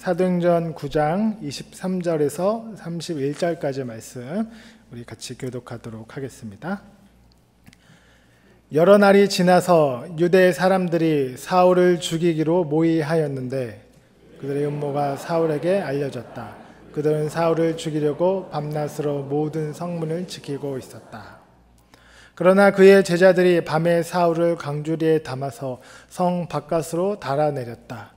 사도행전 9장 23절에서 31절까지 말씀 우리 같이 교독하도록 하겠습니다. 여러 날이 지나서 유대 사람들이 사울을 죽이기로 모의하였는데 그들의 음모가 사울에게 알려졌다. 그들은 사울을 죽이려고 밤낮으로 모든 성문을 지키고 있었다. 그러나 그의 제자들이 밤에 사울을 강주리에 담아서 성 바깥으로 달아내렸다.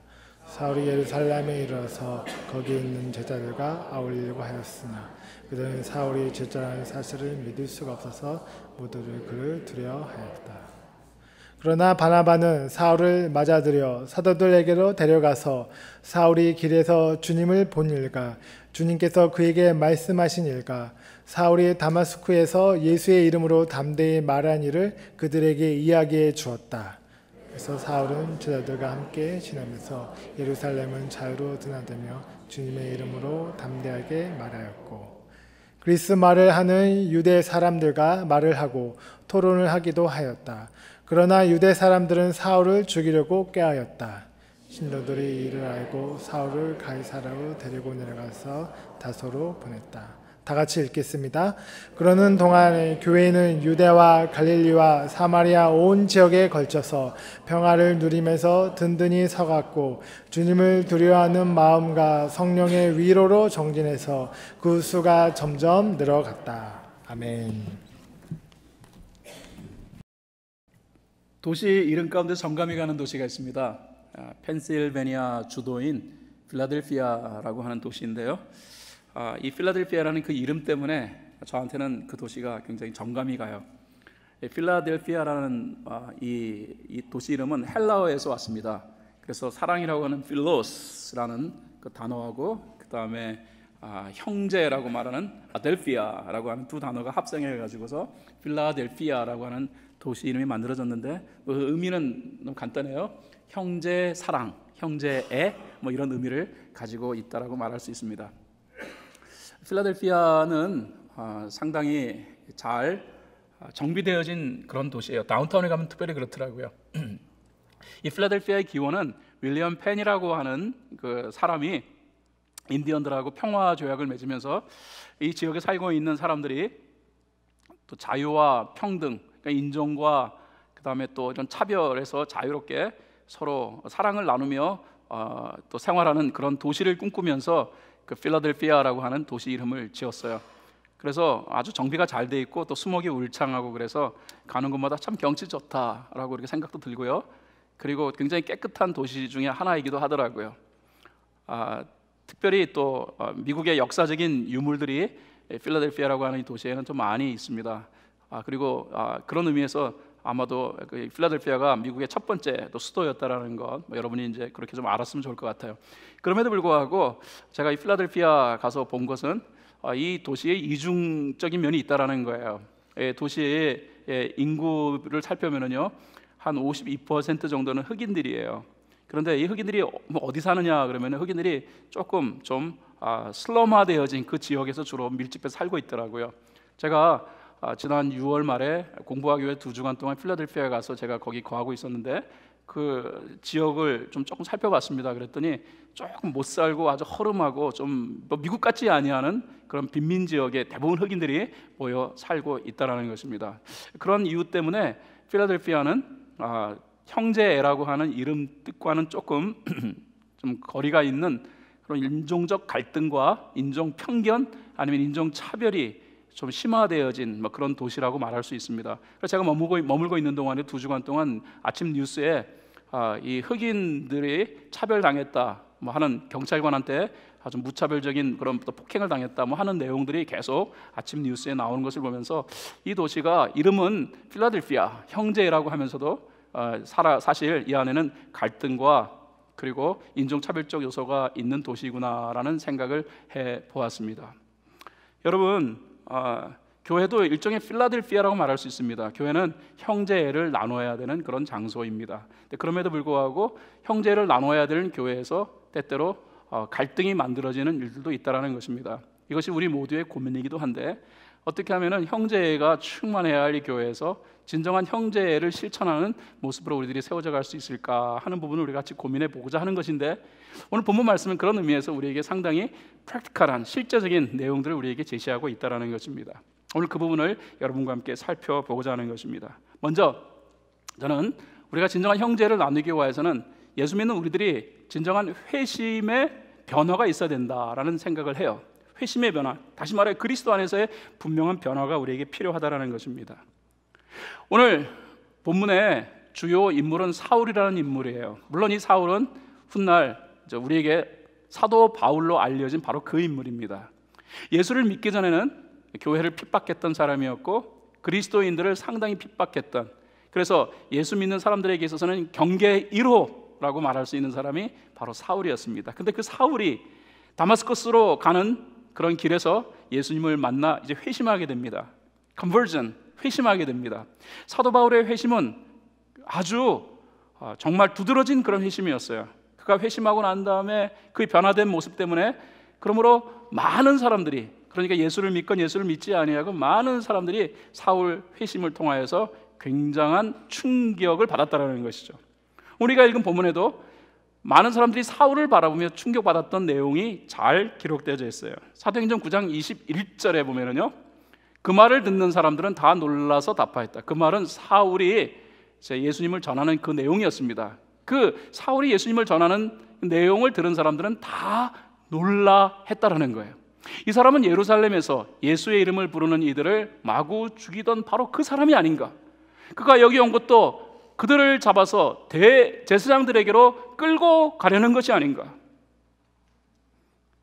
사울이 예루살렘에 이르러서 거기 있는 제자들과 아울리려고 하였으나 그들은 사울이 제자라는 사실을 믿을 수가 없어서 모두를 그를 두려워하였다. 그러나 바나바는 사울을 맞아들여 사도들에게로 데려가서 사울이 길에서 주님을 본 일과 주님께서 그에게 말씀하신 일과 사울이 다마스쿠에서 예수의 이름으로 담대히 말한 일을 그들에게 이야기해 주었다. 그래서 사울은 제자들과 함께 지내면서 예루살렘은 자유로 드나들며 주님의 이름으로 담대하게 말하였고 그리스 말을 하는 유대 사람들과 말을 하고 토론을 하기도 하였다. 그러나 유대 사람들은 사울을 죽이려고 꾀하였다. 신도들이 이를 알고 사울을 가이사라로 데리고 내려가서 다소로 보냈다. 다 같이 읽겠습니다. 그러는 동안 교회는 유대와 갈릴리와 사마리아 온 지역에 걸쳐서 평화를 누리면서 든든히 서갔고 주님을 두려워하는 마음과 성령의 위로로 정진해서 그 수가 점점 늘어갔다. 아멘. 도시 이름 가운데 정감이 가는 도시가 있습니다. 아, 펜실베니아 주도인 빌라델피아라고 하는 도시인데요. 아, 이 필라델피아라는 그 이름 때문에 저한테는 그 도시가 굉장히 정감이 가요. 필라델피아라는 아, 이, 이 도시 이름은 헬라어에서 왔습니다. 그래서 사랑이라고 하는 필로스라는 그 단어하고 그 다음에 아, 형제라고 말하는 아델피아라고 하는 두 단어가 합성해 가지고서 필라델피아라고 하는 도시 이름이 만들어졌는데 그 의미는 너무 간단해요. 형제 사랑, 형제애 뭐 이런 의미를 가지고 있다라고 말할 수 있습니다. 필라델피아는 아, 상당히 잘 아, 정비되어진 그런 도시예요. 다운타운에 가면 특별히 그렇더라고요. 이 필라델피아의 기원은 윌리엄 펜이라고 하는 그 사람이 인디언들하고 평화 조약을 맺으면서 이 지역에 살고 있는 사람들이 또 자유와 평등, 그러니까 인종과 그다음에 또 이런 차별에서 자유롭게 서로 사랑을 나누며 어, 또 생활하는 그런 도시를 꿈꾸면서 그 필라델피아라고 하는 도시 이름을 지었어요. 그래서 아주 정비가 잘 돼 있고 또 수목이 울창하고 그래서 가는 곳마다 참 경치 좋다라고 이렇게 생각도 들고요. 그리고 굉장히 깨끗한 도시 중에 하나이기도 하더라고요. 아, 특별히 또 어, 미국의 역사적인 유물들이 필라델피아라고 하는 이 도시에는 좀 많이 있습니다. 아, 그리고 아, 그런 의미에서 아마도 그 필라델피아가 미국의 첫 번째 또 수도였다라는 것뭐 여러분이 이제 그렇게 좀 알았으면 좋을 것 같아요. 그럼에도 불구하고 제가 이 필라델피아 가서 본 것은 어, 이 도시의 이중적인 면이 있다라는 거예요. 예, 도시의 예, 인구를 살펴면은요 한 52% 정도는 흑인들이에요. 그런데 이 흑인들이 뭐 어디 사느냐 그러면 흑인들이 조금 좀 아, 슬럼화되어진 그 지역에서 주로 밀집해서 살고 있더라고요. 제가 아, 지난 6월 말에 공부하기 위해 두 주간 동안 필라델피아에 가서 제가 거기 거하고 있었는데 그 지역을 좀 조금 살펴봤습니다. 그랬더니 조금 못 살고 아주 허름하고 좀 뭐 미국 같지 아니하는 그런 빈민 지역에 대부분 흑인들이 모여 살고 있다라는 것입니다. 그런 이유 때문에 필라델피아는 아, 형제애라고 하는 이름 뜻과는 조금 좀 거리가 있는 그런 인종적 갈등과 인종 편견 아니면 인종 차별이 좀 심화되어진 뭐 그런 도시라고 말할 수 있습니다. 그래서 제가 머물고, 머물고 있는 동안에 두 주간 동안 아침 뉴스에 아, 이 흑인들이 차별당했다 뭐 하는 경찰관한테 아주 무차별적인 그런 폭행을 당했다 뭐 하는 내용들이 계속 아침 뉴스에 나오는 것을 보면서 이 도시가 이름은 필라델피아 형제라고 하면서도 어, 살아, 사실 이 안에는 갈등과 그리고 인종차별적 요소가 있는 도시구나라는 생각을 해 보았습니다. 여러분 어, 교회도 일종의 필라델피아라고 말할 수 있습니다. 교회는 형제를 애 나눠야 되는 그런 장소입니다. 그럼에도 불구하고 형제를 애 나눠야 되는 교회에서 때때로 어, 갈등이 만들어지는 일들도 있다라는 것입니다. 이것이 우리 모두의 고민이기도 한데 어떻게 하면은 형제애가 충만해야 할이 교회에서 진정한 형제애를 실천하는 모습으로 우리들이 세워져 갈 수 있을까 하는 부분을 우리 같이 고민해 보고자 하는 것인데 오늘 본문 말씀은 그런 의미에서 우리에게 상당히 프랙티컬한 실제적인 내용들을 우리에게 제시하고 있다라는 것입니다. 오늘 그 부분을 여러분과 함께 살펴보고자 하는 것입니다. 먼저 저는 우리가 진정한 형제를 나누기 위해서는 예수 믿는 우리들이 진정한 회심의 변화가 있어야 된다라는 생각을 해요. 회심의 변화, 다시 말해 그리스도 안에서의 분명한 변화가 우리에게 필요하다라는 것입니다. 오늘 본문의 주요 인물은 사울이라는 인물이에요. 물론 이 사울은 훗날 우리에게 사도 바울로 알려진 바로 그 인물입니다. 예수를 믿기 전에는 교회를 핍박했던 사람이었고 그리스도인들을 상당히 핍박했던 그래서 예수 믿는 사람들에게 있어서는 경계 1호라고 말할 수 있는 사람이 바로 사울이었습니다. 근데 그 사울이 다마스커스로 가는 그런 길에서 예수님을 만나 이제 회심하게 됩니다. conversion, 회심하게 됩니다. 사도 바울의 회심은 아주 어, 정말 두드러진 그런 회심이었어요. 그가 회심하고 난 다음에 그 변화된 모습 때문에 그러므로 많은 사람들이 그러니까 예수를 믿건 예수를 믿지 아니하고 많은 사람들이 사울 회심을 통하여서 굉장한 충격을 받았다라는 것이죠. 우리가 읽은 본문에도 많은 사람들이 사울을 바라보며 충격받았던 내용이 잘 기록되어져 있어요. 사도행전 9장 21절에 보면은요. 그 말을 듣는 사람들은 다 놀라서 답하였다. 그 말은 사울이 예수님을 전하는 그 내용이었습니다. 그 사울이 예수님을 전하는 내용을 들은 사람들은 다 놀라했다라는 거예요. 이 사람은 예루살렘에서 예수의 이름을 부르는 이들을 마구 죽이던 바로 그 사람이 아닌가. 그가 여기 온 것도 그들을 잡아서 대제사장들에게로 끌고 가려는 것이 아닌가.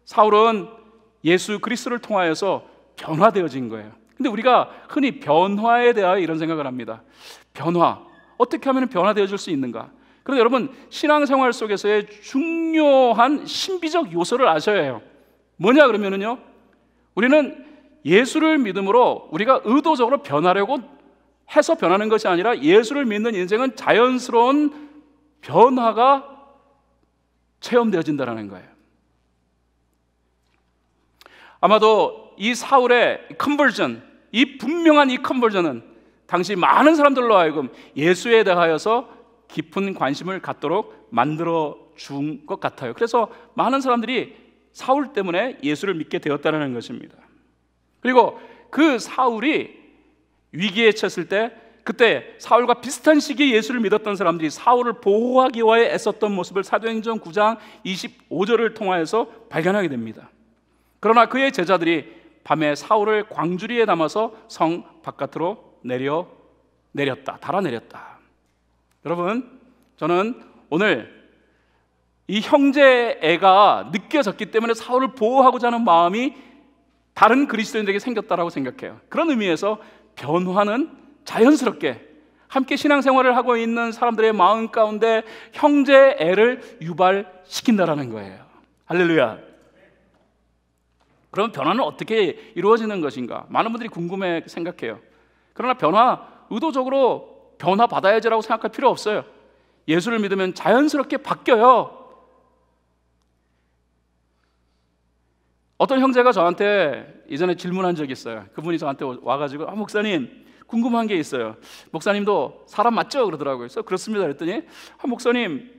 사울은 예수 그리스도를 통하여서 변화되어진 거예요. 근데 우리가 흔히 변화에 대하여 이런 생각을 합니다. 변화. 어떻게 하면 변화되어질 수 있는가? 그런데 여러분, 신앙생활 속에서의 중요한 신비적 요소를 아셔야 해요. 뭐냐 그러면은요. 우리는 예수를 믿음으로 우리가 의도적으로 변하려고 해서 변하는 것이 아니라 예수를 믿는 인생은 자연스러운 변화가 체험되어진다라는 거예요. 아마도 이 사울의 컨버전, 이 분명한 이 컨버전은 당시 많은 사람들로 하여금 예수에 대하여서 깊은 관심을 갖도록 만들어 준 것 같아요. 그래서 많은 사람들이 사울 때문에 예수를 믿게 되었다는 것입니다. 그리고 그 사울이 위기에 처했을 때 그때 사울과 비슷한 시기에 예수를 믿었던 사람들이 사울을 보호하기 위해 애썼던 모습을 사도행전 9장 25절을 통하여서 발견하게 됩니다. 그러나 그의 제자들이 밤에 사울을 광주리에 담아서 성 바깥으로 내려 내렸다. 달아 내렸다. 여러분, 저는 오늘 이 형제애가 느껴졌기 때문에 사울을 보호하고자 하는 마음이 다른 그리스도인들에게 생겼다라고 생각해요. 그런 의미에서 변화는 자연스럽게 함께 신앙생활을 하고 있는 사람들의 마음 가운데 형제애를 유발시킨다라는 거예요. 할렐루야. 그럼 변화는 어떻게 이루어지는 것인가? 많은 분들이 궁금해 생각해요. 그러나 변화 의도적으로 변화 받아야지라고 생각할 필요 없어요. 예수를 믿으면 자연스럽게 바뀌어요. 어떤 형제가 저한테 이전에 질문한 적이 있어요. 그분이 저한테 와가지고 아 목사님 궁금한 게 있어요. 목사님도 사람 맞죠? 그러더라고요. 그래서 그렇습니다. 그랬더니 아, 목사님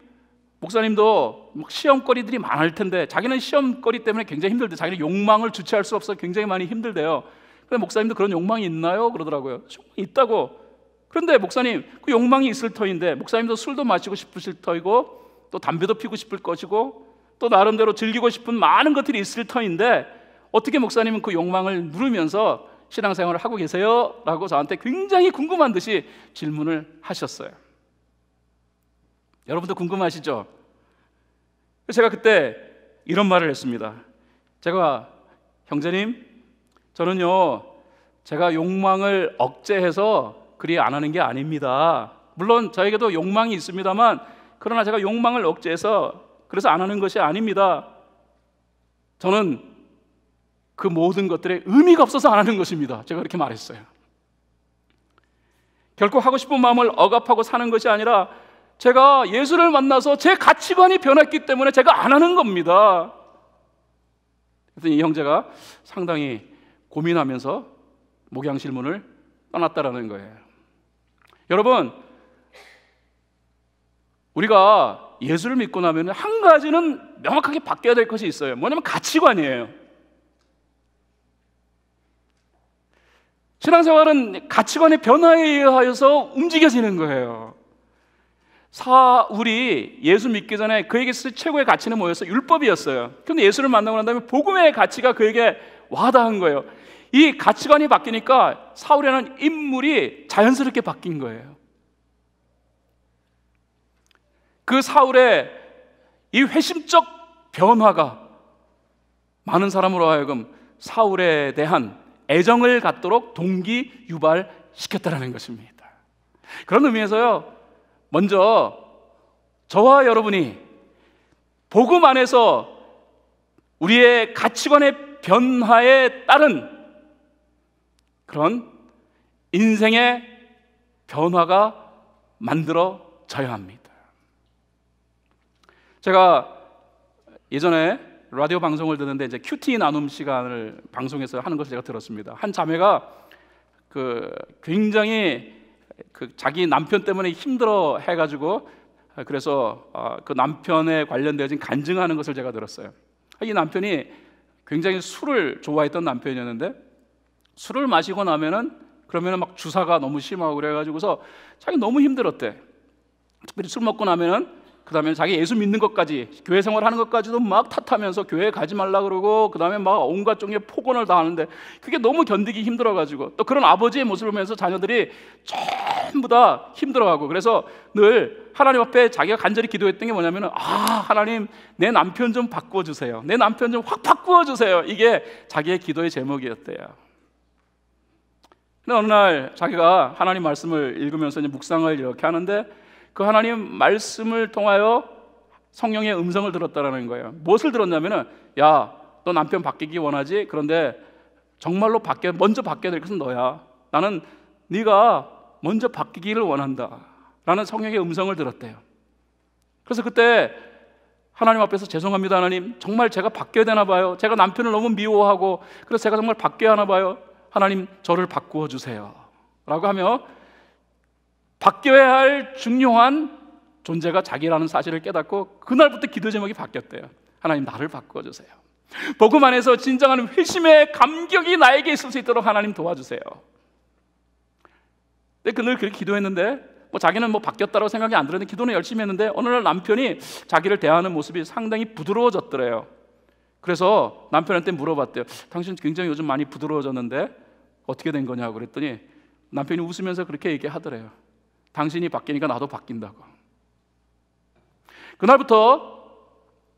목사님도 시험거리들이 많을 텐데 자기는 시험거리 때문에 굉장히 힘들대. 자기는 욕망을 주체할 수 없어 굉장히 많이 힘들대요. 근데 목사님도 그런 욕망이 있나요? 그러더라고요. 있다고. 그런데 목사님 그 욕망이 있을 터인데 목사님도 술도 마시고 싶으실 터이고 또 담배도 피고 싶을 것이고 또 나름대로 즐기고 싶은 많은 것들이 있을 터인데 어떻게 목사님은 그 욕망을 누르면서 신앙생활을 하고 계세요? 라고 저한테 굉장히 궁금한 듯이 질문을 하셨어요. 여러분도 궁금하시죠? 제가 그때 이런 말을 했습니다. 제가 형제님, 저는요, 제가 욕망을 억제해서 그리 안 하는 게 아닙니다. 물론 저에게도 욕망이 있습니다만, 그러나 제가 욕망을 억제해서 그래서 안 하는 것이 아닙니다. 저는 그 모든 것들의 의미가 없어서 안 하는 것입니다. 제가 그렇게 말했어요. 결코 하고 싶은 마음을 억압하고 사는 것이 아니라 제가 예수를 만나서 제 가치관이 변했기 때문에 제가 안 하는 겁니다. 그랬더이 형제가 상당히 고민하면서 목양실문을 떠났다라는 거예요. 여러분, 우리가 예수를 믿고 나면 한 가지는 명확하게 바뀌어야 될 것이 있어요. 뭐냐면 가치관이에요. 신앙생활은 가치관의 변화에 의하여서 움직여지는 거예요. 사울이 예수 믿기 전에 그에게 최고의 가치는 뭐였어 율법이었어요. 그런데 예수를 만나고 난 다음에 복음의 가치가 그에게 와닿은 거예요. 이 가치관이 바뀌니까 사울이라는 인물이 자연스럽게 바뀐 거예요. 그 사울의 이 회심적 변화가 많은 사람으로 하여금 사울에 대한 애정을 갖도록 동기 유발시켰다라는 것입니다. 그런 의미에서요. 먼저 저와 여러분이 복음 안에서 우리의 가치관의 변화에 따른 그런 인생의 변화가 만들어져야 합니다. 제가 예전에 라디오 방송을 듣는데 이제 큐티 나눔 시간을 방송에서 하는 것을 제가 들었습니다. 한 자매가 그 굉장히 그 자기 남편 때문에 힘들어 해가지고 그래서 어, 그 남편에 관련되어진 간증하는 것을 제가 들었어요. 이 남편이 굉장히 술을 좋아했던 남편이었는데 술을 마시고 나면은 그러면은 막 주사가 너무 심하고 그래가지고서 자기 너무 힘들었대. 특별히 술 먹고 나면은 그 다음에 자기 예수 믿는 것까지 교회 생활하는 것까지도 막 탓하면서 교회 가지 말라 그러고 그 다음에 막 온갖 종류의 폭언을 다 하는데 그게 너무 견디기 힘들어가지고 또 그런 아버지의 모습을 보면서 자녀들이 전부 다 힘들어하고 그래서 늘 하나님 앞에 자기가 간절히 기도했던 게 뭐냐면 아 하나님 내 남편 좀 바꿔주세요 내 남편 좀 확 바꿔주세요 이게 자기의 기도의 제목이었대요 근데 어느 날 자기가 하나님 말씀을 읽으면서 이제 묵상을 이렇게 하는데 그 하나님 말씀을 통하여 성령의 음성을 들었다라는 거예요. 무엇을 들었냐면은 야, 너 남편 바뀌기 원하지? 그런데 정말로 바뀌 먼저 바뀌어야 될 것은 너야. 나는 네가 먼저 바뀌기를 원한다. 라는 성령의 음성을 들었대요. 그래서 그때 하나님 앞에서 죄송합니다, 하나님. 정말 제가 바뀌어야 되나 봐요. 제가 남편을 너무 미워하고 그래서 제가 정말 바뀌어야 하나 봐요. 하나님 저를 바꾸어 주세요. 라고 하며 바뀌어야 할 중요한 존재가 자기라는 사실을 깨닫고 그날부터 기도 제목이 바뀌었대요. 하나님 나를 바꿔 주세요. 복음 안에서 진정한 회심의 감격이 나에게 있을 수 있도록 하나님 도와주세요. 근데 그늘 그렇게 기도했는데 뭐 자기는 뭐 바뀌었다고 생각이 안 들었는데 기도는 열심히 했는데 어느 날 남편이 자기를 대하는 모습이 상당히 부드러워졌더래요. 그래서 남편한테 물어봤대요. 당신 굉장히 요즘 많이 부드러워졌는데 어떻게 된 거냐고 그랬더니 남편이 웃으면서 그렇게 얘기하더래요. 당신이 바뀌니까 나도 바뀐다고. 그날부터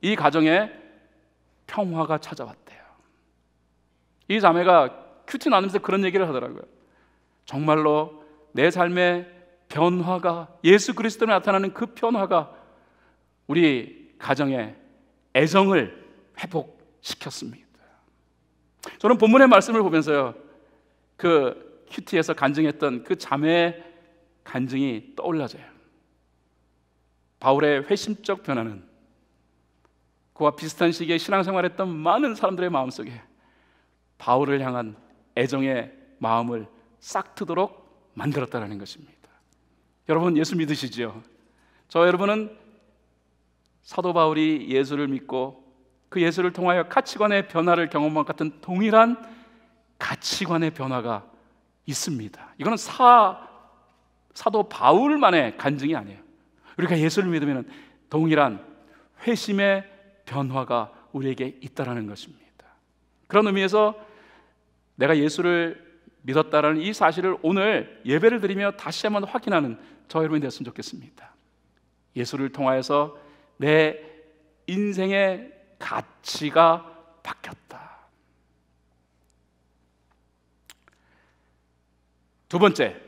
이 가정에 평화가 찾아왔대요. 이 자매가 큐티 나누면서 그런 얘기를 하더라고요. 정말로 내 삶의 변화가 예수 그리스도로 나타나는 그 변화가 우리 가정의 애정을 회복시켰습니다. 저는 본문의 말씀을 보면서요. 그 큐티에서 간증했던 그 자매의 간증이 떠올라져요. 바울의 회심적 변화는 그와 비슷한 시기에 신앙생활했던 많은 사람들의 마음속에 바울을 향한 애정의 마음을 싹 트도록 만들었다라는 것입니다. 여러분 예수 믿으시지저 여러분은 사도 바울이 예수를 믿고 그 예수를 통하여 가치관의 변화를 경험한 같은 동일한 가치관의 변화가 있습니다. 이거는 사 사도 바울만의 간증이 아니에요. 우리가 예수를 믿으면 동일한 회심의 변화가 우리에게 있다라는 것입니다. 그런 의미에서 내가 예수를 믿었다라는 이 사실을 오늘 예배를 드리며 다시 한번 확인하는 저 여러분이 됐으면 좋겠습니다. 예수를 통하여서 내 인생의 가치가 바뀌었다. 두 번째,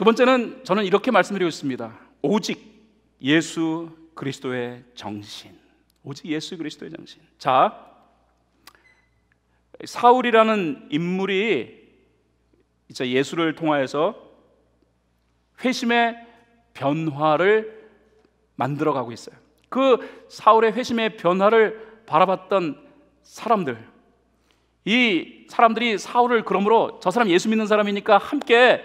두 번째는 저는 이렇게 말씀드리고 있습니다. 오직 예수 그리스도의 정신. 오직 예수 그리스도의 정신. 자, 사울이라는 인물이 이제 예수를 통하여서 회심의 변화를 만들어 가고 있어요. 그 사울의 회심의 변화를 바라봤던 사람들. 이 사람들이 사울을 그러므로 저 사람 예수 믿는 사람이니까 함께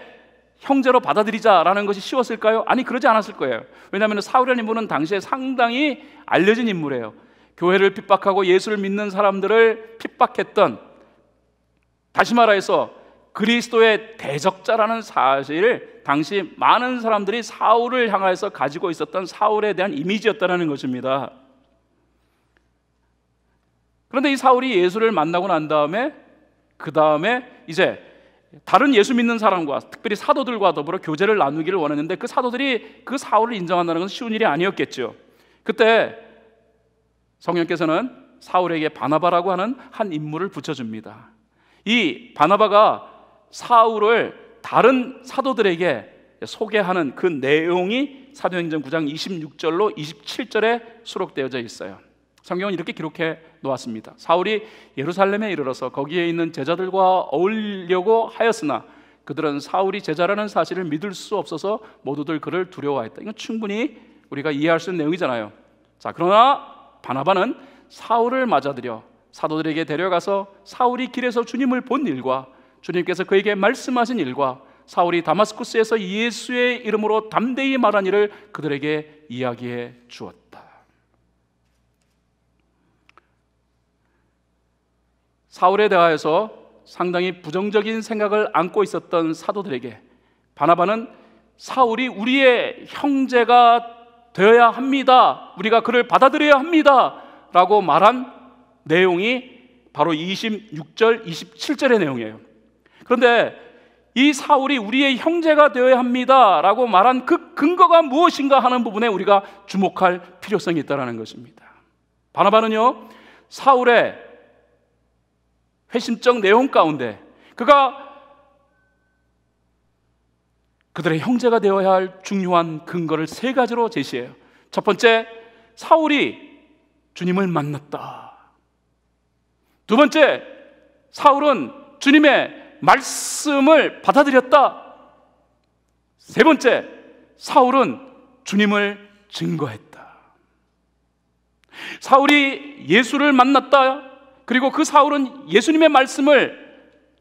형제로 받아들이자라는 것이 쉬웠을까요? 아니 그러지 않았을 거예요. 왜냐하면 사울이라는 인은 당시에 상당히 알려진 인물이에요. 교회를 핍박하고 예수를 믿는 사람들을 핍박했던 다시 말해서 그리스도의 대적자라는 사실을 당시 많은 사람들이 사울을 향해서 가지고 있었던 사울에 대한 이미지였다는 것입니다. 그런데 이 사울이 예수를 만나고 난 다음에 그 다음에 이제 다른 예수 믿는 사람과 특별히 사도들과 더불어 교제를 나누기를 원했는데 그 사도들이 그 사울을 인정한다는 건 쉬운 일이 아니었겠죠. 그때 성령께서는 사울에게 바나바라고 하는 한 인물을 붙여줍니다. 이 바나바가 사울을 다른 사도들에게 소개하는 그 내용이 사도행전 9장 26절로 27절에 수록되어져 있어요. 성경은 이렇게 기록해 놓았습니다. 사울이 예루살렘에 이르러서 거기에 있는 제자들과 어울려고 하였으나 그들은 사울이 제자라는 사실을 믿을 수 없어서 모두들 그를 두려워했다. 이건 충분히 우리가 이해할 수 있는 내용이잖아요. 자, 그러나 바나바는 사울을 맞아들여 사도들에게 데려가서 사울이 길에서 주님을 본 일과 주님께서 그에게 말씀하신 일과 사울이 다마스쿠스에서 예수의 이름으로 담대히 말한 일을 그들에게 이야기해 주었다. 사울에 대하여서 상당히 부정적인 생각을 안고 있었던 사도들에게 바나바는 사울이 우리의 형제가 되어야 합니다. 우리가 그를 받아들여야 합니다. 라고 말한 내용이 바로 26절, 27절의 내용이에요. 그런데 이 사울이 우리의 형제가 되어야 합니다. 라고 말한 그 근거가 무엇인가 하는 부분에 우리가 주목할 필요성이 있다는 것입니다. 바나바는요, 사울의 회심적 내용 가운데 그가 그들의 형제가 되어야 할 중요한 근거를 세 가지로 제시해요. 첫 번째, 사울이 주님을 만났다. 두 번째, 사울은 주님의 말씀을 받아들였다. 세 번째, 사울은 주님을 증거했다. 사울이 예수를 만났다. 그리고 그 사울은 예수님의 말씀을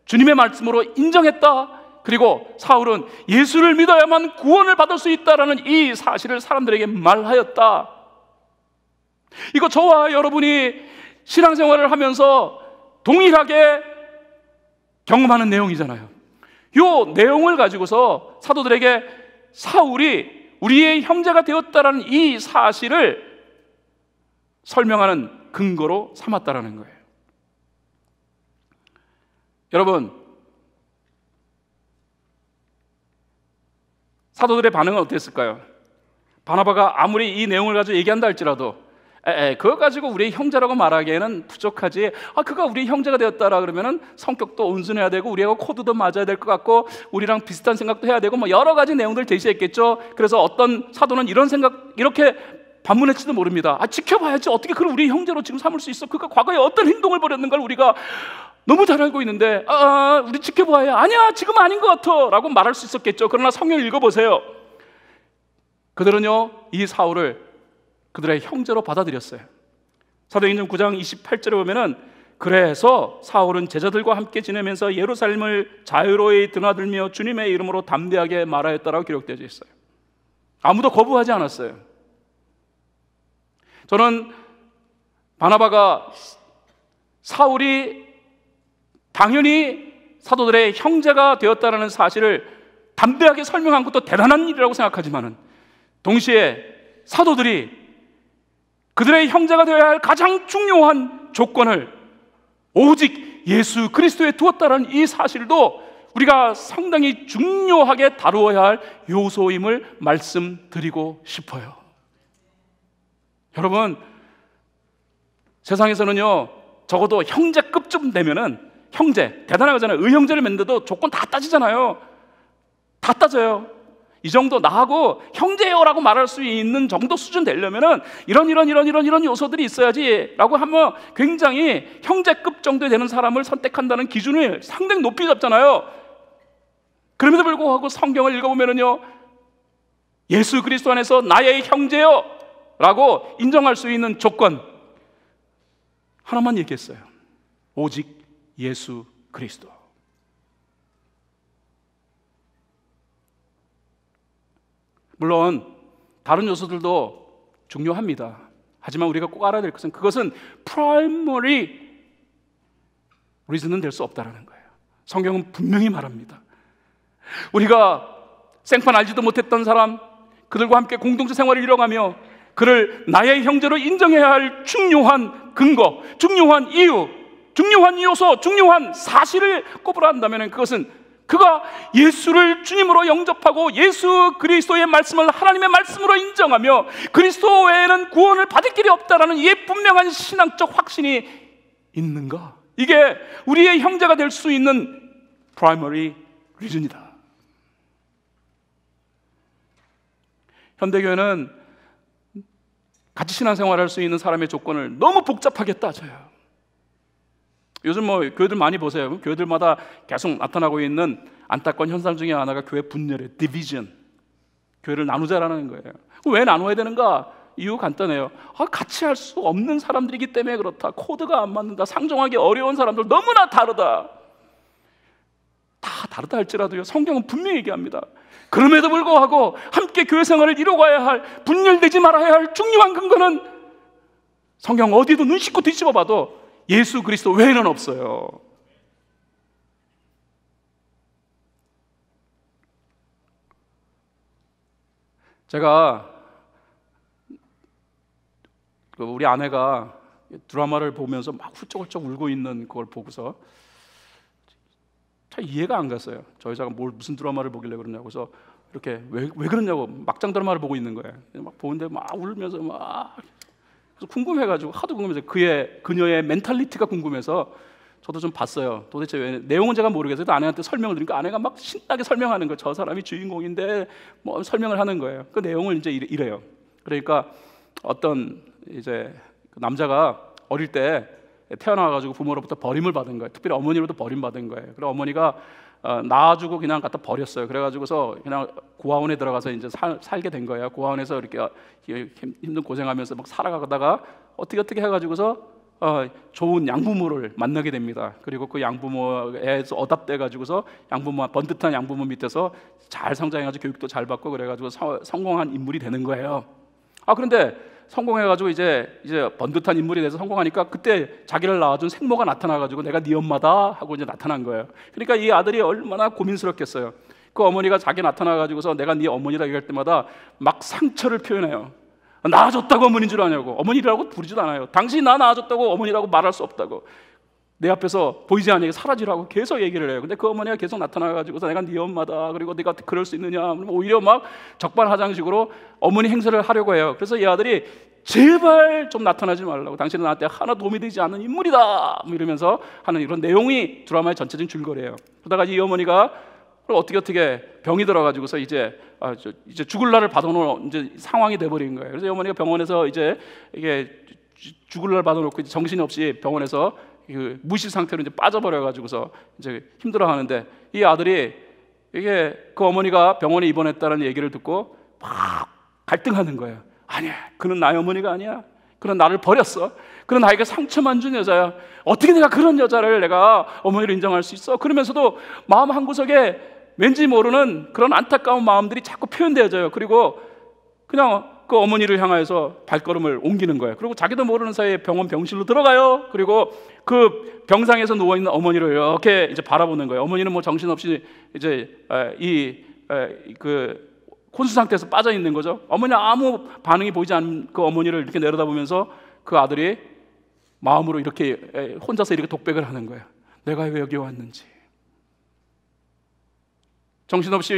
주님의 말씀으로 인정했다. 그리고 사울은 예수를 믿어야만 구원을 받을 수 있다라는 이 사실을 사람들에게 말하였다. 이거 저와 여러분이 신앙생활을 하면서 동일하게 경험하는 내용이잖아요. 요 내용을 가지고서 사도들에게 사울이 우리의 형제가 되었다라는 이 사실을 설명하는 근거로 삼았다라는 거예요. 여러분, 사도들의 반응은 어땠을까요? 바나바가 아무리 이 내용을 가지고 얘기한다 할지라도 에, 그거 가지고 우리 형제라고 말하기에는 부족하지. 아, 그가 우리 형제가 되었다라 그러면은 성격도 온순해야 되고 우리하고 코드도 맞아야 될 것 같고 우리랑 비슷한 생각도 해야 되고 뭐 여러 가지 내용들 제시했겠죠. 그래서 어떤 사도는 이런 생각 이렇게 반문했지도 모릅니다. 아, 지켜봐야지. 어떻게 그런 우리 형제로 지금 삼을 수 있어? 그가 과거에 어떤 행동을 벌였는가 우리가 너무 잘 알고 있는데, 아, 아, 우리 지켜봐야. 아니야, 지금 아닌 것 같아. 라고 말할 수 있었겠죠. 그러나 성경 읽어보세요. 그들은요, 이 사울을 그들의 형제로 받아들였어요. 사도행전 9장 28절에 보면은 그래서 사울은 제자들과 함께 지내면서 예루살렘을 자유로이 드나들며 주님의 이름으로 담대하게 말하였다라고 기록되어 있어요. 아무도 거부하지 않았어요. 저는 바나바가 사울이 당연히 사도들의 형제가 되었다라는 사실을 담대하게 설명한 것도 대단한 일이라고 생각하지만은 동시에 사도들이 그들의 형제가 되어야 할 가장 중요한 조건을 오직 예수 그리스도에 두었다는 이 사실도 우리가 상당히 중요하게 다루어야 할 요소임을 말씀드리고 싶어요. 여러분, 세상에서는요, 적어도 형제급 좀 되면은 형제, 대단하잖아요 의형제를 맺는데도 조건 다 따지잖아요. 다 따져요. 이 정도 나하고 형제요라고 말할 수 있는 정도 수준 되려면은 이런 이런 이런 이런 이런 요소들이 있어야지라고 하면 굉장히 형제급 정도 되는 사람을 선택한다는 기준을 상당히 높이 잡잖아요. 그럼에도 불구하고 성경을 읽어보면은요 예수 그리스도 안에서 나의 형제요 라고 인정할 수 있는 조건 하나만 얘기했어요. 오직 예수 그리스도. 물론 다른 요소들도 중요합니다. 하지만 우리가 꼭 알아야 될 것은 그것은 프 r i m a 리 y 은될 수 없다라는 거예요. 성경은 분명히 말합니다. 우리가 생판 알지도 못했던 사람, 그들과 함께 공동체 생활을 이뤄가며 그를 나의 형제로 인정해야 할 중요한 근거, 중요한 이유, 중요한 요소, 중요한 사실을 꼽으라 한다면 그것은 그가 예수를 주님으로 영접하고 예수 그리스도의 말씀을 하나님의 말씀으로 인정하며 그리스도 외에는 구원을 받을 길이 없다라는 이 분명한 신앙적 확신이 있는가? 이게 우리의 형제가 될 수 있는 primary reason이다. 현대교회는 같이 신앙생활할 수 있는 사람의 조건을 너무 복잡하게 따져요. 요즘 뭐 교회들 많이 보세요. 교회들마다 계속 나타나고 있는 안타까운 현상 중에 하나가 교회 분열의 디비전. 교회를 나누자라는 거예요. 왜 나눠야 되는가? 이유 간단해요. 아, 같이 할 수 없는 사람들이기 때문에 그렇다. 코드가 안 맞는다. 상종하기 어려운 사람들 너무나 다르다. 다 다르다 할지라도요. 성경은 분명히 얘기합니다. 그럼에도 불구하고 함께 교회 생활을 이뤄가야 할, 분열되지 말아야 할 중요한 근거는 성경 어디도 눈 씻고 뒤집어 봐도 예수 그리스도 외에는 없어요. 제가 그 우리 아내가 드라마를 보면서 막 훌쩍훌쩍 울고 있는 그걸 보고서 잘 이해가 안 갔어요. 저 여자가 뭘 무슨 드라마를 보길래 그러냐고 해서 이렇게 왜, 왜 그러냐고 막장 드라마를 보고 있는 거예요. 막 보는데 막 울면서 막 그래서 궁금해가지고 하도 궁금해서 그의 그녀의 멘탈리티가 궁금해서 저도 좀 봤어요. 도대체 왜 내용은 제가 모르겠어요. 아내한테 설명을 드니까 아내가 막 신나게 설명하는 거예요. 저 사람이 주인공인데 뭐 설명을 하는 거예요. 그 내용을 이제 이래요. 그러니까 어떤 이제 그 남자가 어릴 때 태어나가지고 부모로부터 버림을 받은 거예요. 특별히 어머니로부터 버림받은 거예요. 그리고 어머니가 어, 낳아주고 그냥 갖다 버렸어요. 그래가지고서 그냥 고아원에 들어가서 이제 살, 살게 된 거예요. 고아원에서 이렇게 힘든 고생하면서 막 살아가다가 어떻게 어떻게 해가지고서 어, 좋은 양부모를 만나게 됩니다. 그리고 그 양부모에서 어답돼가지고서 양부모 번듯한 양부모 밑에서 잘 성장해가지고 교육도 잘 받고 그래가지고 성공한 인물이 되는 거예요. 아 그런데 성공해가지고 이제 이제 번듯한 인물이 돼서 성공하니까 그때 자기를 낳아준 생모가 나타나가지고 내가 네 엄마다 하고 이제 나타난 거예요. 그러니까 이 아들이 얼마나 고민스럽겠어요. 그 어머니가 자기 나타나가지고서 내가 네 어머니라 얘기할 때마다 막 상처를 표현해요. 나아줬다고 어머니인 줄 아냐고 어머니라고 부르지도 않아요. 당신이 나나아줬다고 어머니라고 말할 수 없다고. 내 앞에서 보이지 않게 사라지라고 계속 얘기를 해요. 근데 그 어머니가 계속 나타나가지고서 내가 네 엄마다. 그리고 네가 그럴 수 있느냐. 오히려 막 적반하장식으로 어머니 행세를 하려고 해요. 그래서 이 아들이 제발 좀 나타나지 말라고. 당신은 나한테 하나 도움이 되지 않는 인물이다. 뭐 이러면서 하는 이런 내용이 드라마의 전체적인 줄거리예요. 그러다가 이 어머니가 어떻게 어떻게 병이 들어가지고서 이제 아, 저, 이제 죽을 날을 받아놓은 이제 상황이 돼버린 거예요. 그래서 이 어머니가 병원에서 이제 이게 죽을 날 받아놓고 정신 없이 병원에서 그 무시 상태로 이제 빠져버려 가지고서 이제 힘들어하는데 이 아들이 이게 그 어머니가 병원에 입원했다는 얘기를 듣고 막 갈등하는 거예요. 아니야, 그는 나의 어머니가 아니야. 그런 나를 버렸어. 그런 나에게 상처만 준 여자야. 어떻게 내가 그런 여자를 내가 어머니로 인정할 수 있어? 그러면서도 마음 한 구석에 왠지 모르는 그런 안타까운 마음들이 자꾸 표현되어져요. 그리고 그냥 그 어머니를 향하여서 발걸음을 옮기는 거예요. 그리고 자기도 모르는 사이에 병원 병실로 들어가요. 그리고 그 병상에서 누워 있는 어머니를 이렇게 이제 바라보는 거예요. 어머니는 뭐 정신없이 이제 이그 혼수 상태에서 빠져 있는 거죠. 어머니 아무 반응이 보이지 않는 그 어머니를 이렇게 내려다보면서 그 아들이 마음으로 이렇게 혼자서 이렇게 독백을 하는 거예요. 내가 왜 여기 왔는지. 정신없이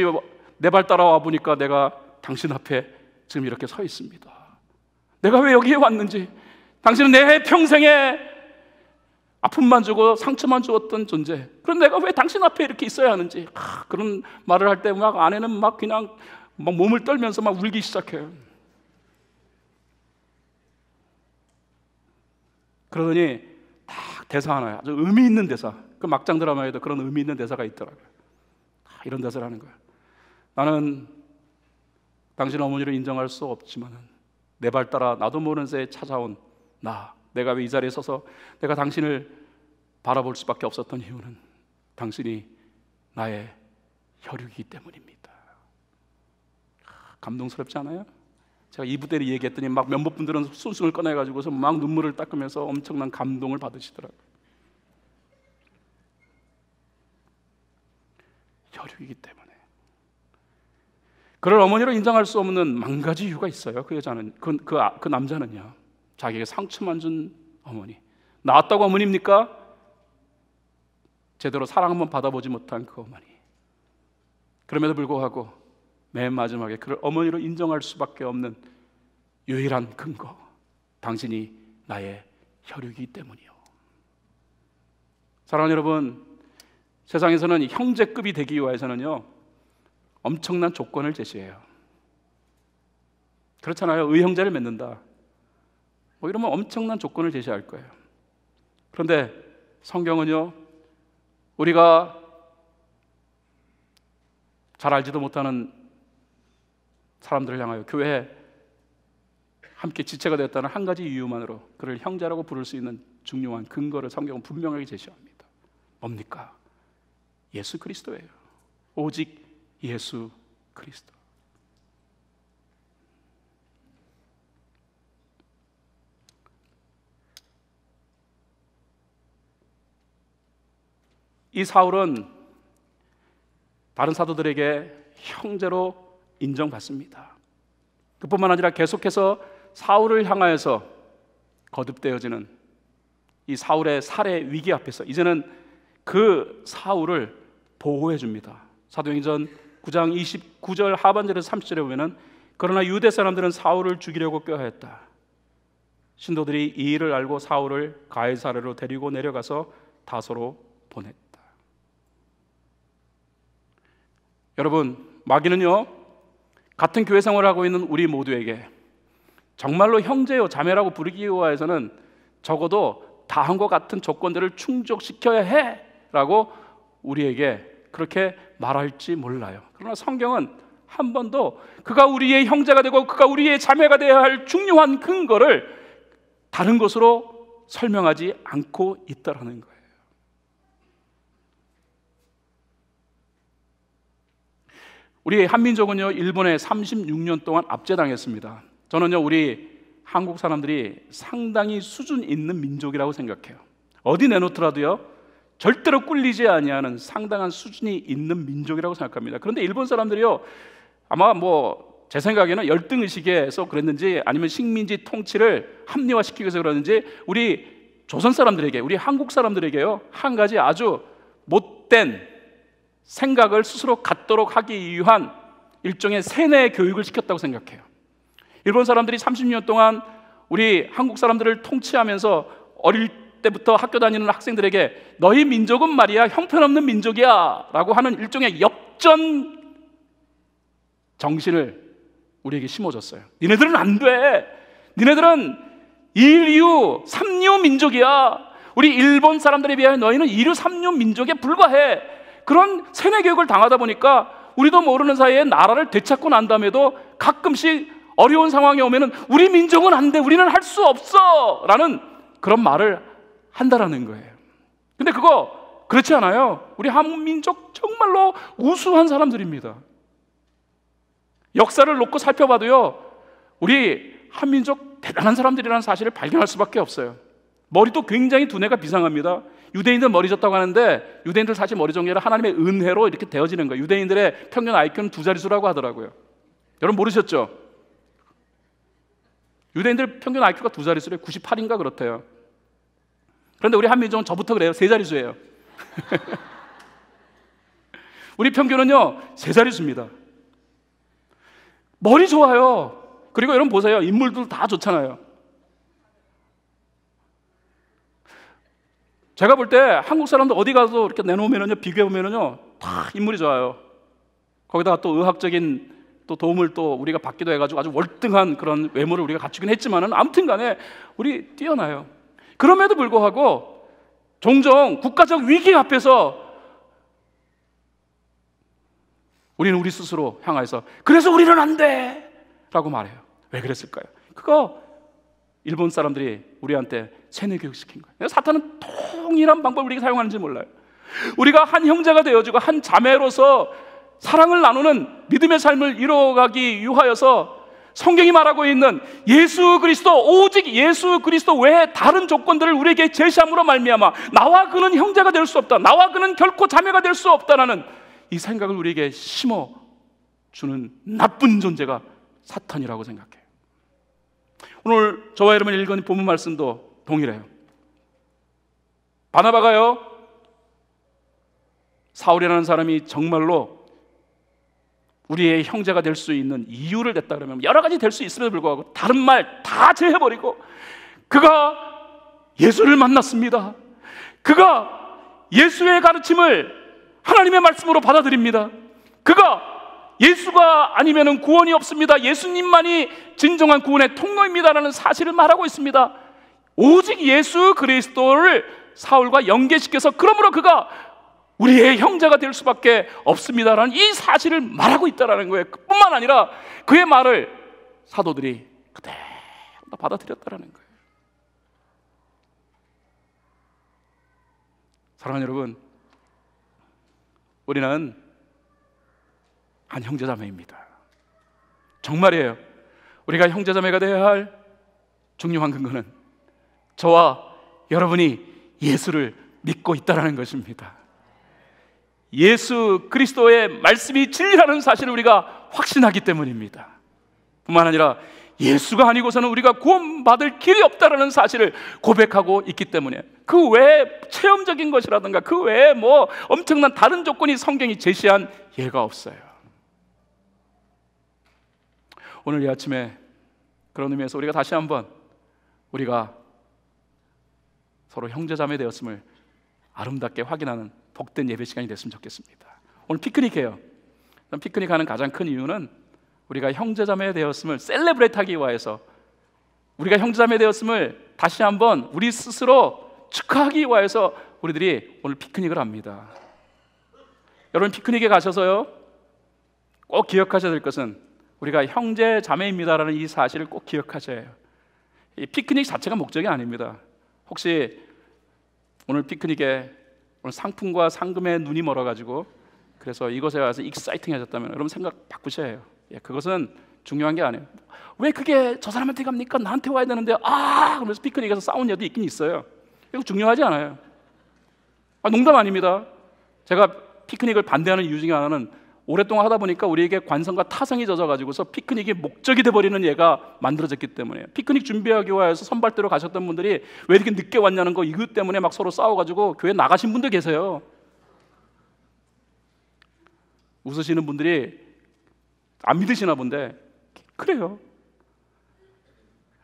내 발 따라와 보니까 내가 당신 앞에 지금 이렇게 서 있습니다. 내가 왜 여기에 왔는지, 당신은 내 평생에 아픔만 주고 상처만 주었던 존재. 그럼 내가 왜 당신 앞에 이렇게 있어야 하는지. 아, 그런 말을 할 때막 아내는 막 그냥 막 몸을 떨면서 막 울기 시작해요. 그러더니 딱 대사 하나야. 아주 의미 있는 대사. 그 막장 드라마에도 그런 의미 있는 대사가 있더라고요. 이런 대사를 하는 거야. 나는 당신 어머니를 인정할 수 없지만 내 발 따라 나도 모르는 새에 찾아온 나 내가 왜 이 자리에 서서 내가 당신을 바라볼 수밖에 없었던 이유는 당신이 나의 혈육이기 때문입니다. 감동스럽지 않아요? 제가 이 부대를 얘기했더니 막 몇몇 분들은 손수을 꺼내가지고서 막 눈물을 닦으면서 엄청난 감동을 받으시더라고요. 혈육이기 때문 그를 어머니로 인정할 수 없는 망가지 이유가 있어요. 그 여자는 그, 그, 아, 그 남자는요. 자기에게 상처만 준 어머니. 낳았다고 어머니입니까? 제대로 사랑 한번 받아보지 못한 그 어머니. 그럼에도 불구하고 맨 마지막에 그를 어머니로 인정할 수밖에 없는 유일한 근거. 당신이 나의 혈육이기 때문이요. 사랑하는 여러분, 세상에서는 형제급이 되기 위해서는요. 엄청난 조건을 제시해요. 그렇잖아요. 의형제를 맺는다. 뭐 이러면 엄청난 조건을 제시할 거예요. 그런데 성경은요, 우리가 잘 알지도 못하는 사람들을 향하여 교회에 함께 지체가 되었다는 한 가지 이유만으로 그를 형제라고 부를 수 있는 중요한 근거를 성경은 분명하게 제시합니다. 뭡니까? 예수 그리스도예요. 오직 예수 그리스도. 이 사울은 다른 사도들에게 형제로 인정받습니다. 그뿐만 아니라 계속해서 사울을 향하여서 거듭되어지는 이 사울의 살해 위기 앞에서 이제는 그 사울을 보호해 줍니다. 사도행전 9장 29절 하반절에서 30절에 보면은 그러나 유대 사람들은 사울을 죽이려고 꾀하였다. 신도들이 이 일을 알고 사울을 가이사르로 데리고 내려가서 다소로 보냈다. 여러분, 마귀는요. 같은 교회 생활하고 있는 우리 모두에게 정말로 형제요 자매라고 부르기와 해서는 적어도 다한것 같은 조건들을 충족시켜야 해라고 우리에게 그렇게 말할지 몰라요. 그러나 성경은 한 번도 그가 우리의 형제가 되고 그가 우리의 자매가 되어야 할 중요한 근거를 다른 것으로 설명하지 않고 있다라는 거예요. 우리 한민족은요 일본에 36년 동안 압제당했습니다. 저는요 우리 한국 사람들이 상당히 수준 있는 민족이라고 생각해요. 어디 내놓더라도요 절대로 꿀리지 아니하는 상당한 수준이 있는 민족이라고 생각합니다. 그런데 일본 사람들이요 아마 뭐 제 생각에는 열등 의식에서 그랬는지 아니면 식민지 통치를 합리화시키기 위해서 그러는지 우리 조선 사람들에게 우리 한국 사람들에게요 한 가지 아주 못된 생각을 스스로 갖도록 하기 위한 일종의 세뇌 교육을 시켰다고 생각해요. 일본 사람들이 30년 동안 우리 한국 사람들을 통치하면서 어릴 때 때부터 학교 다니는 학생들에게 너희 민족은 말이야 형편없는 민족이야 라고 하는 일종의 역전 정신을 우리에게 심어줬어요. 니네들은 안 돼. 니네들은 인류, 삼류 민족이야. 우리 일본 사람들에 비하여 너희는 일류 삼류 민족에 불과해. 그런 세뇌 교육을 당하다 보니까 우리도 모르는 사이에 나라를 되찾고 난 다음에도 가끔씩 어려운 상황이 오면은 우리 민족은 안 돼. 우리는 할 수 없어. 라는 그런 말을 한다라는 거예요. 근데 그거 그렇지 않아요. 우리 한민족 정말로 우수한 사람들입니다. 역사를 놓고 살펴봐도요, 우리 한민족 대단한 사람들이라는 사실을 발견할 수밖에 없어요. 머리도 굉장히 두뇌가 비상합니다. 유대인들 머리 졌다고 하는데 유대인들 사실 머리 정리를 하나님의 은혜로 이렇게 되어지는 거예요. 유대인들의 평균 IQ는 두 자릿수라고 하더라고요. 여러분 모르셨죠? 유대인들 평균 IQ가 두 자릿수래 98인가 그렇대요. 그런데 우리 한민족은 저부터 그래요. 세 자리수예요. 우리 평균은요, 세 자리수입니다. 머리 좋아요. 그리고 여러분 보세요. 인물들 다 좋잖아요. 제가 볼 때 한국 사람들 어디 가서 이렇게 내놓으면요, 비교해보면요, 다 인물이 좋아요. 거기다가 또 의학적인 또 도움을 또 우리가 받기도 해가지고 아주 월등한 그런 외모를 우리가 갖추긴 했지만은 아무튼 간에 우리 뛰어나요. 그럼에도 불구하고 종종 국가적 위기 앞에서 우리는 우리 스스로 향해서 그래서 우리는 안 돼! 라고 말해요. 왜 그랬을까요? 그거 일본 사람들이 우리한테 세뇌 교육시킨 거예요. 사탄은 통일한 방법을 우리가 사용하는지 몰라요. 우리가 한 형제가 되어주고한 자매로서 사랑을 나누는 믿음의 삶을 이루어가기 위하여서 성경이 말하고 있는 예수 그리스도 오직 예수 그리스도 외에 다른 조건들을 우리에게 제시함으로 말미암아 나와 그는 형제가 될 수 없다. 나와 그는 결코 자매가 될 수 없다라는 이 생각을 우리에게 심어 주는 나쁜 존재가 사탄이라고 생각해요. 오늘 저와 여러분이 읽은 본문 말씀도 동일해요. 바나바가요. 사울이라는 사람이 정말로 우리의 형제가 될 수 있는 이유를 냈다 그러면 여러 가지 될 수 있음에도 불구하고 다른 말 다 제해버리고 그가 예수를 만났습니다. 그가 예수의 가르침을 하나님의 말씀으로 받아들입니다. 그가 예수가 아니면 구원이 없습니다. 예수님만이 진정한 구원의 통로입니다라는 사실을 말하고 있습니다. 오직 예수 그리스도를 사울과 연계시켜서 그러므로 그가 우리의 형제가 될 수밖에 없습니다라는 이 사실을 말하고 있다라는 거예요. 뿐만 아니라 그의 말을 사도들이 그대로 받아들였다라는 거예요. 사랑하는 여러분, 우리는 한 형제자매입니다. 정말이에요. 우리가 형제자매가 되어야 할 중요한 근거는 저와 여러분이 예수를 믿고 있다라는 것입니다. 예수 그리스도의 말씀이 진리라는 사실을 우리가 확신하기 때문입니다. 뿐만 아니라 예수가 아니고서는 우리가 구원받을 길이 없다라는 사실을 고백하고 있기 때문에 그 외에 체험적인 것이라든가 그 외에 뭐 엄청난 다른 조건이 성경이 제시한 예가 없어요. 오늘 이 아침에 그런 의미에서 우리가 다시 한번 우리가 서로 형제자매 되었음을 아름답게 확인하는 복된 예배 시간이 됐으면 좋겠습니다. 오늘 피크닉해요. 피크닉 하는 가장 큰 이유는 우리가 형제자매 되었음을 셀레브레이트하기 위해서 우리가 형제자매 되었음을 다시 한번 우리 스스로 축하하기 위해서 우리들이 오늘 피크닉을 합니다. 여러분 피크닉에 가셔서요 꼭 기억하셔야 될 것은 우리가 형제 자매입니다라는 이 사실을 꼭 기억하셔야 해요. 이 피크닉 자체가 목적이 아닙니다. 혹시 오늘 피크닉에 오늘 상품과 상금에 눈이 멀어가지고 그래서 이것에 와서 익사이팅해졌다면 여러분 생각 바꾸셔야 해요. 예, 그것은 중요한 게 아니에요. 왜 그게 저 사람한테 갑니까? 나한테 와야 되는데 아 그러면서 피크닉에서 싸운 여도 있긴 있어요. 이거 중요하지 않아요. 아, 농담 아닙니다. 제가 피크닉을 반대하는 이유 중에 하나는 오랫동안 하다 보니까 우리에게 관성과 타성이 젖어가지고서 피크닉이 목적이 돼버리는 예가 만들어졌기 때문에 피크닉 준비하기 위해서 선발대로 가셨던 분들이 왜 이렇게 늦게 왔냐는 거 이유 때문에 막 서로 싸워가지고 교회 나가신 분들 계세요. 웃으시는 분들이 안 믿으시나 본데 그래요.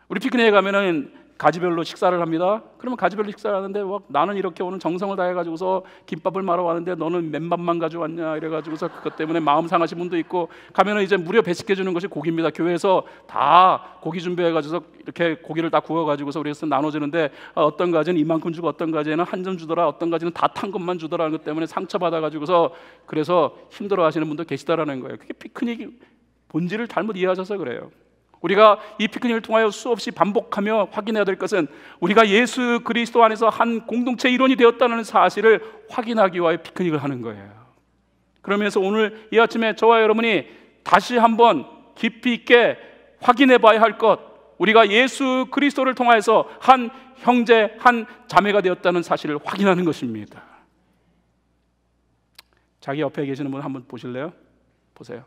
우리 피크닉에 가면은 가지별로 식사를 합니다. 그러면 가지별로 식사를 하는데 뭐 나는 이렇게 오늘 정성을 다해 가지고서 김밥을 말아 왔는데 너는 맨밥만 가져왔냐 이래 가지고서 그것 때문에 마음 상하신 분도 있고 가면은 이제 무료 배식해 주는 것이 고기입니다. 교회에서 다 고기 준비해 가지고서 이렇게 고기를 다 구워 가지고서 우리에서 나눠 주는데 아, 어떤 가지는 이만큼 주고 어떤 가지는한 점 주더라. 어떤 가지는 다 탄 것만 주더라 하는 것 때문에 상처 받아 가지고서 그래서 힘들어 하시는 분도 계시다라는 거예요. 그게 피크닉 본질을 잘못 이해하셔서 그래요. 우리가 이 피크닉을 통하여 수없이 반복하며 확인해야 될 것은 우리가 예수 그리스도 안에서 한 공동체 일원이 되었다는 사실을 확인하기 위하 피크닉을 하는 거예요. 그러면서 오늘 이 아침에 저와 여러분이 다시 한번 깊이 있게 확인해 봐야 할 것, 우리가 예수 그리스도를 통하여서 한 형제, 한 자매가 되었다는 사실을 확인하는 것입니다. 자기 옆에 계시는 분 한번 보실래요? 보세요.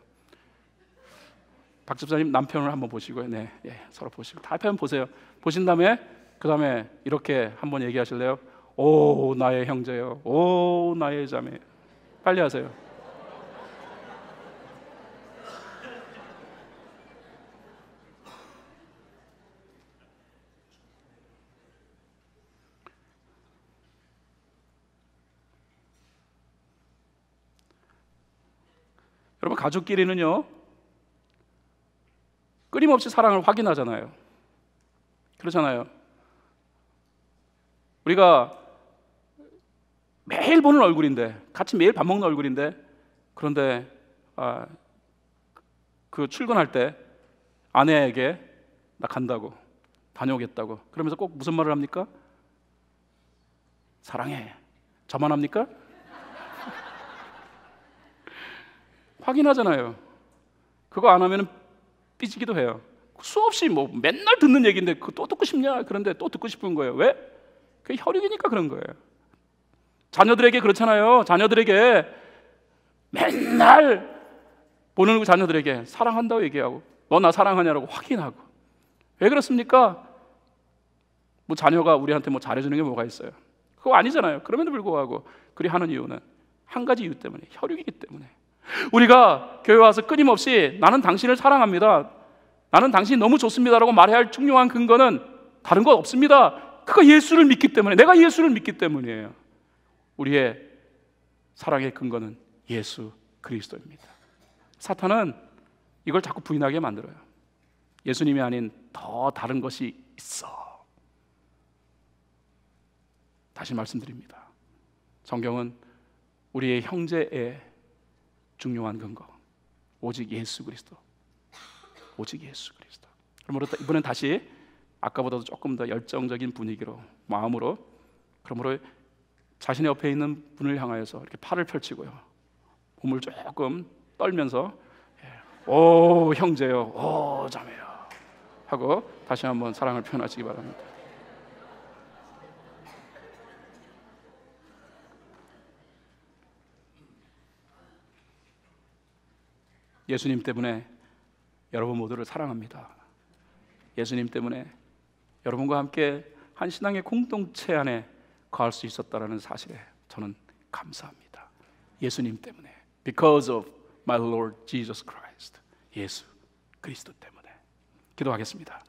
박 집사님 남편을 한번 보시고요. 네, 예, 서로 보시고 다 한번 보세요. 보신 다음에 그 다음에 이렇게 한번 얘기하실래요? 오 나의 형제요, 오 나의 자매. 빨리 하세요. 여러분 가족끼리는요 끊임없이 사랑을 확인하잖아요. 그렇잖아요. 우리가 매일 보는 얼굴인데 같이 매일 밥 먹는 얼굴인데 그런데 아, 그 출근할 때 아내에게 나 간다고 다녀오겠다고 그러면서 꼭 무슨 말을 합니까? 사랑해 저만 합니까? 확인하잖아요. 그거 안 하면 삐지기도 해요. 수없이 뭐 맨날 듣는 얘기인데 그또 듣고 싶냐? 그런데 또 듣고 싶은 거예요. 왜? 그게 혈육이니까 그런 거예요. 자녀들에게 그렇잖아요. 자녀들에게 맨날 보는 그 자녀들에게 사랑한다고 얘기하고 너 나 사랑하냐라고 확인하고 왜 그렇습니까? 뭐 자녀가 우리한테 뭐 잘해주는 게 뭐가 있어요? 그거 아니잖아요. 그럼에도 불구하고 그리 하는 이유는 한 가지 이유 때문에 혈육이기 때문에 우리가 교회 와서 끊임없이 나는 당신을 사랑합니다. 나는 당신이 너무 좋습니다라고 말해야 할 중요한 근거는 다른 것 없습니다. 그가 예수를 믿기 때문에, 내가 예수를 믿기 때문이에요. 우리의 사랑의 근거는 예수 그리스도입니다. 사탄은 이걸 자꾸 부인하게 만들어요. 예수님이 아닌 더 다른 것이 있어. 다시 말씀드립니다. 성경은 우리의 형제의 중요한 근거 오직 예수 그리스도 오직 예수 그리스도 그러므로 이번엔 다시 아까보다도 조금 더 열정적인 분위기로 마음으로 그러므로 자신의 옆에 있는 분을 향하여서 이렇게 팔을 펼치고요 몸을 조금 떨면서 예, 오 형제요 오 자매요 하고 다시 한번 사랑을 표현하시기 바랍니다 예수님 때문에 여러분 모두를 사랑합니다. 예수님 때문에 여러분과 함께 한 신앙의 공동체 안에 거할 수 있었다라는 사실에 저는 감사합니다. 예수님 때문에 because of my Lord Jesus Christ 예수 그리스도 때문에 기도하겠습니다.